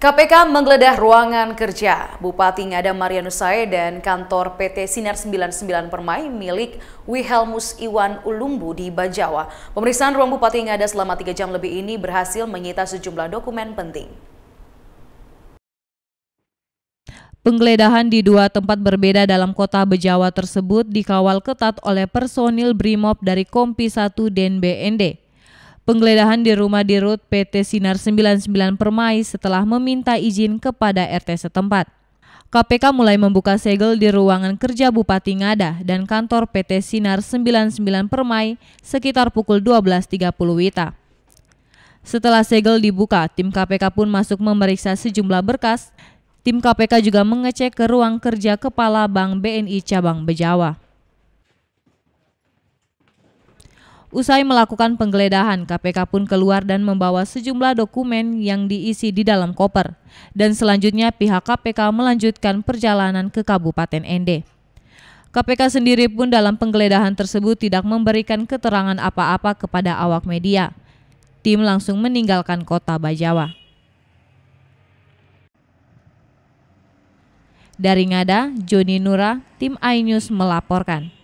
KPK menggeledah ruangan kerja Bupati Ngada Marianus Sae dan kantor PT Sinar 99 Permai milik Wihelmus Iwan Ulumbu di Bajawa. Pemeriksaan ruang Bupati Ngada selama 3 jam lebih ini berhasil menyita sejumlah dokumen penting. Penggeledahan di dua tempat berbeda dalam kota Bejawa tersebut dikawal ketat oleh personil BRIMOB dari Kompi 1 dan Penggeledahan di rumah Dirut PT Sinar 99 Permai setelah meminta izin kepada RT setempat. KPK mulai membuka segel di ruangan kerja Bupati Ngada dan kantor PT Sinar 99 Permai sekitar pukul 12.30 Wita. Setelah segel dibuka, tim KPK pun masuk memeriksa sejumlah berkas. Tim KPK juga mengecek ke ruang kerja Kepala Bank BNI Cabang Bejawa. Usai melakukan penggeledahan, KPK pun keluar dan membawa sejumlah dokumen yang diisi di dalam koper. Dan selanjutnya pihak KPK melanjutkan perjalanan ke Kabupaten Ende. KPK sendiri pun dalam penggeledahan tersebut tidak memberikan keterangan apa-apa kepada awak media. Tim langsung meninggalkan kota Bajawa. Dari Ngada, Joni Nura, tim iNews melaporkan.